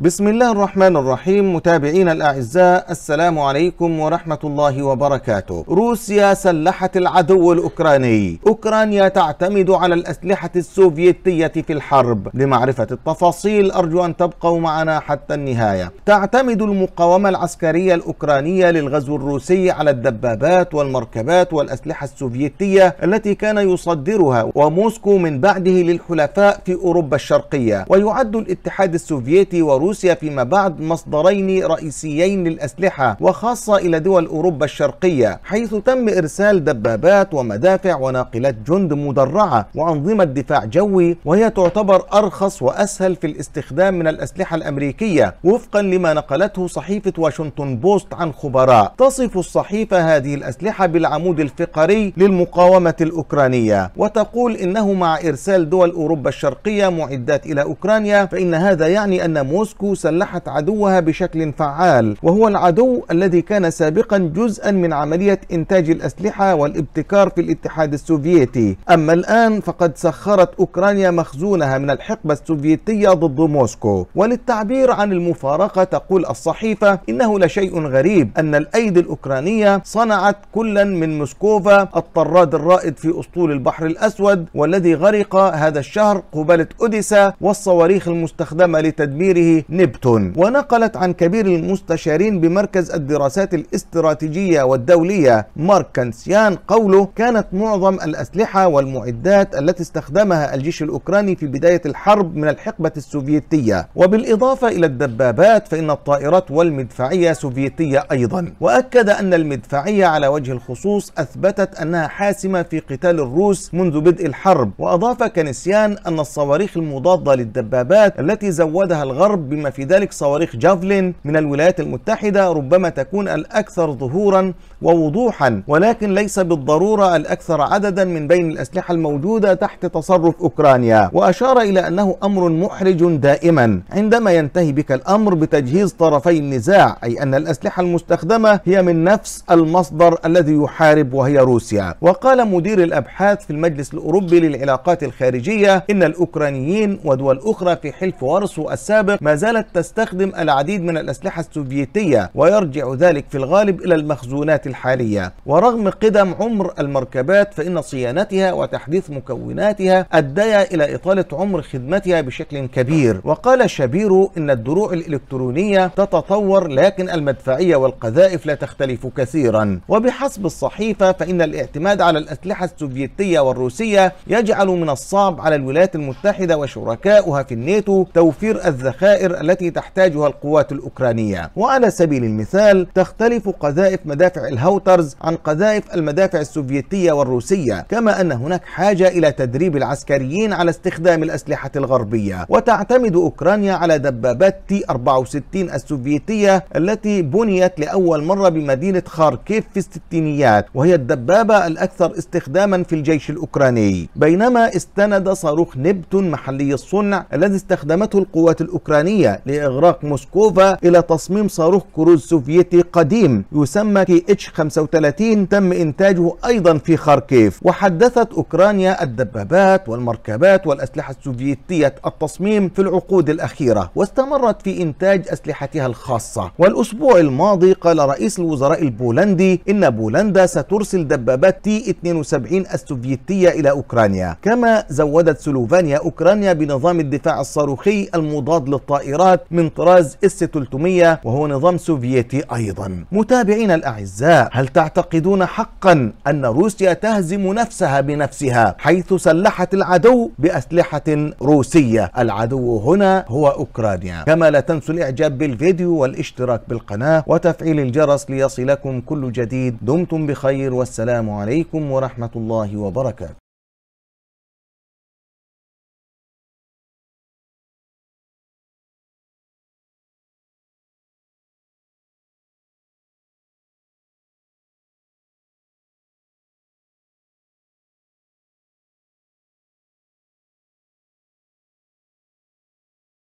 بسم الله الرحمن الرحيم متابعينا الاعزاء السلام عليكم ورحمه الله وبركاته. روسيا سلحت العدو الاوكراني. اوكرانيا تعتمد على الاسلحه السوفيتيه في الحرب. لمعرفه التفاصيل ارجو ان تبقوا معنا حتى النهايه. تعتمد المقاومه العسكريه الاوكرانيه للغزو الروسي على الدبابات والمركبات والاسلحه السوفيتيه التي كان يصدرها وموسكو من بعده للحلفاء في اوروبا الشرقيه. ويعد الاتحاد السوفيتي وروسيا روسيا فيما بعد مصدرين رئيسيين للأسلحة وخاصة إلى دول أوروبا الشرقية حيث تم إرسال دبابات ومدافع وناقلات جند مدرعة وأنظمة دفاع جوي وهي تعتبر أرخص وأسهل في الاستخدام من الأسلحة الأمريكية وفقا لما نقلته صحيفة واشنطن بوست عن خبراء تصف الصحيفة هذه الأسلحة بالعمود الفقري للمقاومة الأوكرانية وتقول إنه مع إرسال دول أوروبا الشرقية معدات إلى أوكرانيا فإن هذا يعني أن موسكو موسكو سلحت عدوها بشكل فعال وهو العدو الذي كان سابقا جزءا من عملية إنتاج الأسلحة والابتكار في الاتحاد السوفيتي أما الآن فقد سخرت أوكرانيا مخزونها من الحقبة السوفيتية ضد موسكو وللتعبير عن المفارقة تقول الصحيفة إنه لشيء غريب أن الأيدي الأوكرانية صنعت كلا من موسكوفا الطراد الرائد في أسطول البحر الأسود والذي غرق هذا الشهر قبالة أوديسا والصواريخ المستخدمة لتدميره نبتون ونقلت عن كبير المستشارين بمركز الدراسات الاستراتيجية والدولية مارك كانسيان قوله كانت معظم الأسلحة والمعدات التي استخدمها الجيش الأوكراني في بداية الحرب من الحقبة السوفيتية وبالإضافة إلى الدبابات فإن الطائرات والمدفعية سوفيتية أيضا وأكد أن المدفعية على وجه الخصوص أثبتت أنها حاسمة في قتال الروس منذ بدء الحرب وأضاف كانسيان أن الصواريخ المضادة للدبابات التي زودها الغرب بما في ذلك صواريخ جافلين من الولايات المتحدة ربما تكون الأكثر ظهورا ووضوحا ولكن ليس بالضرورة الأكثر عددا من بين الأسلحة الموجودة تحت تصرف أوكرانيا وأشار إلى أنه أمر محرج دائما عندما ينتهي بك الأمر بتجهيز طرفي النزاع أي أن الأسلحة المستخدمة هي من نفس المصدر الذي يحارب وهي روسيا وقال مدير الأبحاث في المجلس الأوروبي للعلاقات الخارجية إن الأوكرانيين ودول أخرى في حلف وارسو السابق ما زالت تستخدم العديد من الأسلحة السوفيتية ويرجع ذلك في الغالب إلى المخزونات الحالية ورغم قدم عمر المركبات فإن صيانتها وتحديث مكوناتها أديا إلى إطالة عمر خدمتها بشكل كبير وقال شابيرو إن الدروع الإلكترونية تتطور لكن المدفعية والقذائف لا تختلف كثيرا وبحسب الصحيفة فإن الاعتماد على الأسلحة السوفيتية والروسية يجعل من الصعب على الولايات المتحدة وشركائها في الناتو توفير الذخائر الخطير التي تحتاجها القوات الأوكرانية وعلى سبيل المثال تختلف قذائف مدافع الهوترز عن قذائف المدافع السوفيتية والروسية كما أن هناك حاجة إلى تدريب العسكريين على استخدام الأسلحة الغربية وتعتمد أوكرانيا على دبابات تي 64 السوفيتية التي بنيت لأول مرة بمدينة خاركيف في الستينيات وهي الدبابة الأكثر استخداما في الجيش الأوكراني بينما استند صاروخ نبتون محلي الصنع الذي استخدمته القوات الأوكرانية الصينية لإغراق موسكوفا إلى تصميم صاروخ كروز سوفيتي قديم يسمى كي اتش 35 تم إنتاجه أيضا في خاركيف وحدثت أوكرانيا الدبابات والمركبات والأسلحة السوفيتية التصميم في العقود الأخيرة واستمرت في إنتاج أسلحتها الخاصة والأسبوع الماضي قال رئيس الوزراء البولندي إن بولندا سترسل دبابات تي 72 السوفيتية إلى أوكرانيا كما زودت سلوفانيا أوكرانيا بنظام الدفاع الصاروخي المضاد للطائرات طائرات من طراز اس 300 وهو نظام سوفيتي ايضا متابعين الاعزاء هل تعتقدون حقا ان روسيا تهزم نفسها بنفسها حيث سلحت العدو باسلحه روسيه العدو هنا هو اوكرانيا كما لا تنسوا الاعجاب بالفيديو والاشتراك بالقناه وتفعيل الجرس ليصلكم كل جديد دمتم بخير والسلام عليكم ورحمه الله وبركاته